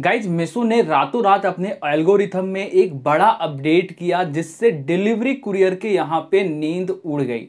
guys Meesho ने रातों रात अपने एल्गोरिथम में एक बड़ा अपडेट किया जिससे डिलीवरी कुरियर के यहाँ पे नींद उड़ गई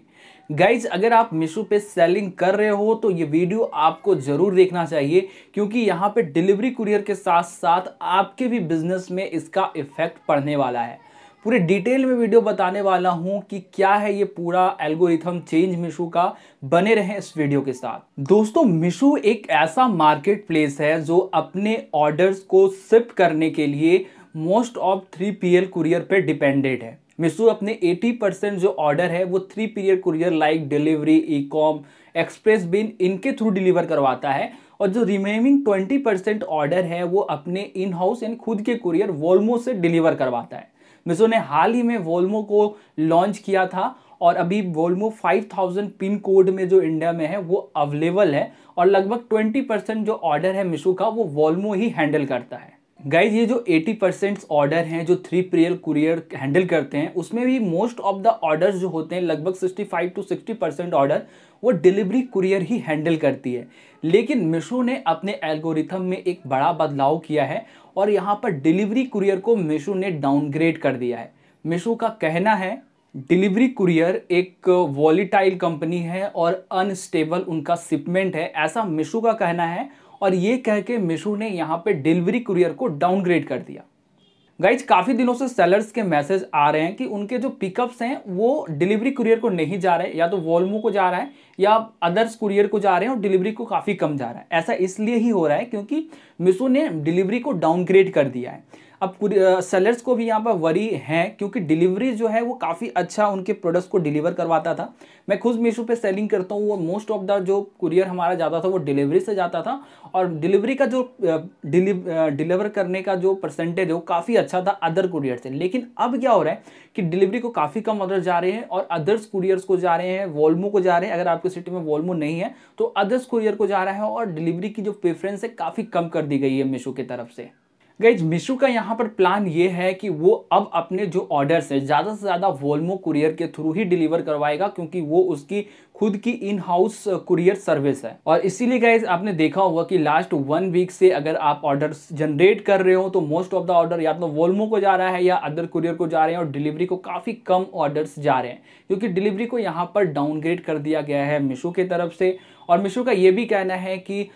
गाइज अगर आप मीशो पे सेलिंग कर रहे हो तो ये वीडियो आपको ज़रूर देखना चाहिए क्योंकि यहाँ पे डिलीवरी कुरियर के साथ साथ आपके भी बिजनेस में इसका इफेक्ट पड़ने वाला है पूरे डिटेल में वीडियो बताने वाला हूं कि क्या है ये पूरा एल्गोरिथम चेंज मिशो का बने रहे इस वीडियो के साथ दोस्तों मिशो एक ऐसा मार्केट प्लेस है जो अपने ऑर्डर्स को शिफ्ट करने के लिए most of three P L courier पर डिपेंडेड है मिशो अपने 80 परसेंट जो ऑर्डर है वो three period courier like delivery E com express बिन इनके थ्रू डिलीवर करवाता है और जो रिमेनिंग 20 परसेंट ऑर्डर है वो अपने इन हाउस यानी खुद के कुरियर वोल्मो से डिलीवर करवाता है मिसो ने हाल ही में वोल्मो को लॉन्च किया था और अभी वोल्मो 5000 पिन कोड में जो इंडिया में है वो अवेलेबल है और लगभग 20 परसेंट जो ऑर्डर है मिशो का वो वोल्मो ही हैंडल करता है गाइज ये जो 80 परसेंट ऑर्डर हैं जो थ्री प्रियल कुरियर हैंडल करते हैं उसमें भी मोस्ट ऑफ द ऑर्डर्स जो होते हैं लगभग 65 टू सिक्सटी परसेंट ऑर्डर वो डिलीवरी कुरियर ही हैंडल करती है लेकिन मिशो ने अपने एल्गोरिथम में एक बड़ा बदलाव किया है और यहाँ पर डिलीवरी कुरियर को मिशो ने डाउनग्रेड कर दिया है मिशो का कहना है डिलीवरी कुरियर एक वॉलीटाइल कंपनी है और अनस्टेबल उनका सिपमेंट है ऐसा मिशो का कहना है और ये कह के मिशो ने यहाँ पे डिलीवरी कुरियर को डाउनग्रेड कर दिया गाइज काफ़ी दिनों से सेलर्स के मैसेज आ रहे हैं कि उनके जो पिकअप्स हैं वो डिलीवरी कुरियर को नहीं जा रहे या तो वॉल्मो को जा रहा है या अदर्स कुरियर को जा रहे हैं और डिलीवरी को काफ़ी कम जा रहा है ऐसा इसलिए ही हो रहा है क्योंकि मीशो ने डिलीवरी को डाउनग्रेड कर दिया है अब सेलर्स को भी यहाँ पर वरी है क्योंकि डिलीवरी जो है वो काफ़ी अच्छा उनके प्रोडक्ट्स को डिलीवर करवाता था मैं खुद मीशो पे सेलिंग करता हूँ वो मोस्ट ऑफ द जो कुरियर हमारा जाता था वो डिलीवरी से जाता था और डिलीवरी का जो डिलीवर करने का जो परसेंटेज है वो काफ़ी अच्छा था अदर कुरियर से लेकिन अब क्या हो रहा है कि डिलीवरी को काफ़ी कम अदर जा रहे हैं और अदर्स कुरियर्स को जा रहे हैं वॉल्मो को जा रहे हैं अगर आपके आपके सिटी में वोल्मो नहीं है तो अदर्स कुरियर को जा रहा है और डिलीवरी की जो प्रेफरेंस है काफ़ी कम कर दी गई है मीशो की तरफ से गाइज मिशू का यहाँ पर प्लान ये है कि वो अब अपने जो ऑर्डर्स है ज़्यादा से ज़्यादा वोल्मो कुरियर के थ्रू ही डिलीवर करवाएगा क्योंकि वो उसकी खुद की इन हाउस कुरियर सर्विस है और इसीलिए गाइज आपने देखा होगा कि लास्ट वन वीक से अगर आप ऑर्डर जनरेट कर रहे हो तो मोस्ट ऑफ द ऑर्डर या तो वोल्मो को जा रहा है या अदर कुरियर को जा रहे हैं और डिलीवरी को काफ़ी कम ऑर्डर्स जा रहे हैं क्योंकि डिलीवरी को यहाँ पर डाउनग्रेड कर दिया गया है मिशो की तरफ से और मिशो का ये भी कहना है कि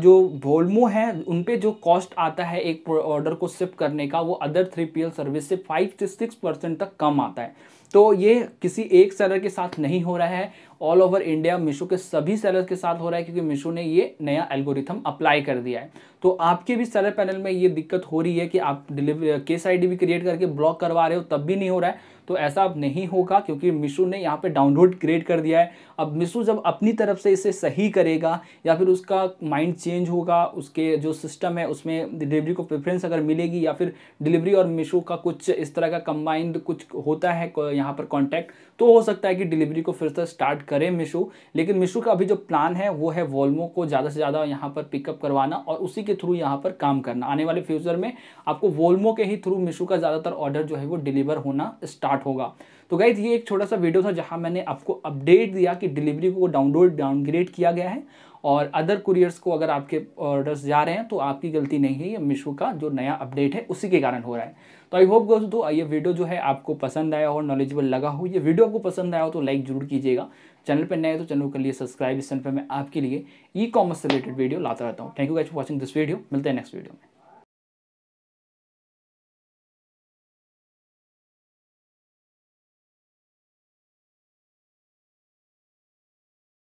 जो वोल्मो है उन पे जो कॉस्ट आता है एक ऑर्डर को सिप करने का वो अदर थ्री पी सर्विस से फाइव से सिक्स परसेंट तक कम आता है तो ये किसी एक सेलर के साथ नहीं हो रहा है ऑल ओवर इंडिया मिशो के सभी सेलर के साथ हो रहा है क्योंकि मिशो ने ये नया एल्गोरिथम अप्लाई कर दिया है तो आपके भी सेलर पैनल में ये दिक्कत हो रही है कि आप डिलीवरी केस आई भी क्रिएट करके ब्लॉक करवा रहे हो तब भी नहीं हो रहा है तो ऐसा अब नहीं होगा क्योंकि मिशो ने यहाँ पे डाउनलोड क्रिएट कर दिया है अब मिशो जब अपनी तरफ से इसे सही करेगा या फिर उसका माइंड चेंज होगा उसके जो सिस्टम है उसमें डिलीवरी को प्रेफरेंस अगर मिलेगी या फिर डिलीवरी और मिशो का कुछ इस तरह का कंबाइंड कुछ होता है यहाँ पर कॉन्टैक्ट तो हो सकता है कि डिलीवरी को फिर से स्टार्ट करें मिशू लेकिन मिशू का अभी जो प्लान है वो है वॉल्मो को ज़्यादा से ज़्यादा यहाँ पर पिकअप करवाना और उसी के थ्रू यहाँ पर काम करना आने वाले फ्यूचर में आपको वॉल्मो के ही थ्रू मिशू का ज़्यादातर ऑर्डर जो है वो डिलीवर होना स्टार्ट होगा तो गाइज ये एक छोटा सा वीडियो था जहाँ मैंने आपको अपडेट दिया कि डिलीवरी को डाउनलोड डाउनग्रेड किया गया है और अदर कुरियर्स को अगर आपके ऑर्डर्स जा रहे हैं तो आपकी गलती नहीं है ये मिशो का जो नया अपडेट है उसी के कारण हो रहा है तो आई होप दोस्तों ये वीडियो जो है आपको पसंद आया और नॉलेजेबल लगा हो ये वीडियो आपको पसंद आया हो तो लाइक जरूर कीजिएगा चैनल पर नए तो चैनल के लिए सब्सक्राइब इस चैनल पर मैं आपके लिए ई कॉमर्स से रिलेटेड वीडियो लाता रहता हूँ thank you guys for watching this video मिलते हैं नेक्स्ट वीडियो में